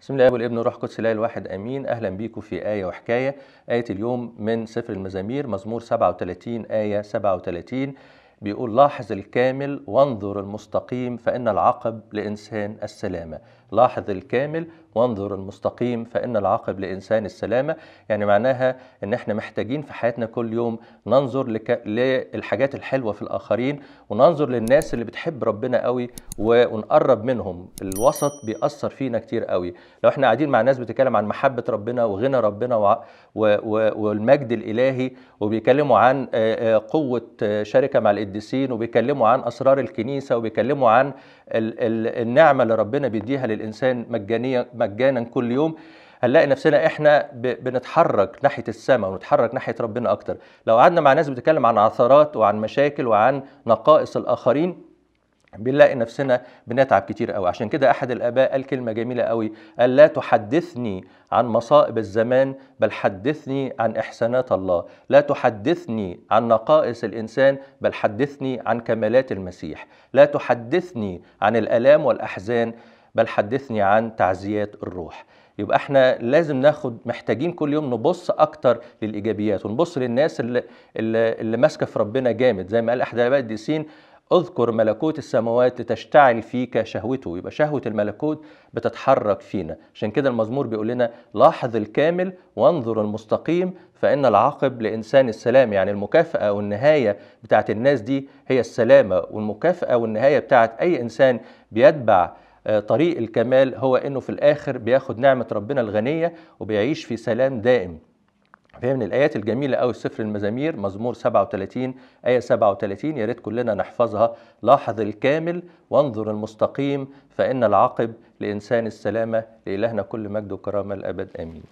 بسم الله والابن روح قدس الله الواحد امين اهلا بيكم في ايه وحكايه ايه اليوم من سفر المزامير مزمور 37 ايه 37 بيقول لاحظ الكامل وانظر المستقيم فان العقب لانسان السلامه لاحظ الكامل وانظر المستقيم فإن العاقب لإنسان السلامة يعني معناها إن إحنا محتاجين في حياتنا كل يوم ننظر لك... للحاجات الحلوة في الآخرين وننظر للناس اللي بتحب ربنا قوي ونقرب منهم الوسط بيأثر فينا كتير قوي لو إحنا قاعدين مع ناس بتتكلم عن محبة ربنا وغنى ربنا و... و... و... والمجد الإلهي وبيكلموا عن قوة شركة مع القديسين وبيكلموا عن أسرار الكنيسة وبيكلموا عن النعمة اللي ربنا بيديها للإنسان مجانية مجانا كل يوم هنلاقي نفسنا احنا بنتحرك ناحيه السماء ونتحرك ناحيه ربنا اكتر لو قعدنا مع ناس بتتكلم عن عثرات وعن مشاكل وعن نقائص الاخرين بنلاقي نفسنا بنتعب كتير قوي عشان كده احد الاباء قال كلمه جميله قوي قال لا تحدثني عن مصائب الزمان بل حدثني عن احسانات الله لا تحدثني عن نقائص الانسان بل حدثني عن كمالات المسيح لا تحدثني عن الالام والاحزان بل حدثني عن تعزيات الروح يبقى احنا لازم ناخد محتاجين كل يوم نبص اكتر للايجابيات ونبص للناس اللي اللي, اللي ماسكه في ربنا جامد زي ما قال احد الاباء اذكر ملكوت السماوات لتشتعل فيك شهوته يبقى شهوة الملكوت بتتحرك فينا عشان كده المزمور بيقول لنا لاحظ الكامل وانظر المستقيم فإن العاقب لإنسان السلام يعني المكافأة والنهاية بتاعت الناس دي هي السلامة والمكافأة والنهاية بتاعت أي إنسان بيتبع آه، طريق الكمال هو انه في الاخر بياخد نعمه ربنا الغنيه وبيعيش في سلام دائم فهي من الآيات الجميلة أو سفر المزامير مزمور 37 آية 37 يا ريت كلنا نحفظها لاحظ الكامل وانظر المستقيم فإن العقب لإنسان السلامة لإلهنا كل مجد وكرامة الأبد آمين